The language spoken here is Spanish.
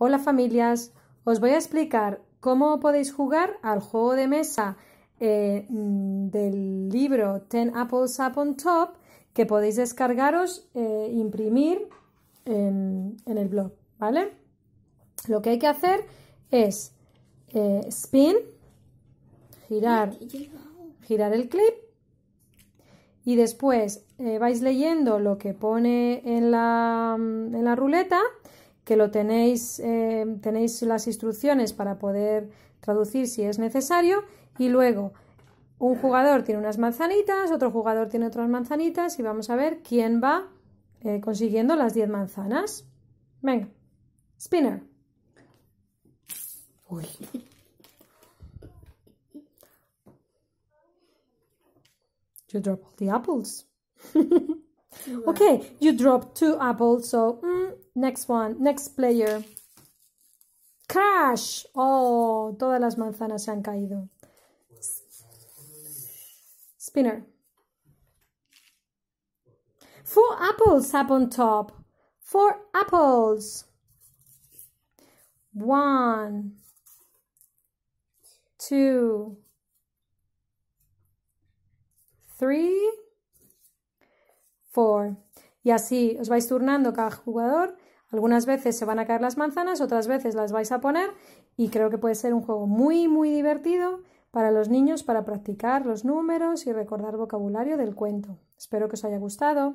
Hola familias, os voy a explicar cómo podéis jugar al juego de mesa eh, mm, del libro Ten Apples Up on Top que podéis descargaros, e imprimir en, el blog, ¿vale? Lo que hay que hacer es eh, spin, girar, girar el clip y después vais leyendo lo que pone en la, mm, en la ruleta que lo tenéis, eh, tenéis las instrucciones para poder traducir si es necesario y luego un jugador tiene unas manzanitas, otro jugador tiene otras manzanitas y vamos a ver quién va eh, consiguiendo las 10 manzanas. Venga, spinner. Uy. You drop all the apples. okay, you drop two apples, so mm, Next one, next player. Crash. Oh, todas las manzanas se han caído. Spinner. Four apples up on top. Four apples. One, two, three, four. Y así os vais turnando cada jugador algunas veces se van a caer las manzanas, otras veces las vais a poner y creo que puede ser un juego muy, muy divertido para los niños para practicar los números y recordar vocabulario del cuento. Espero que os haya gustado.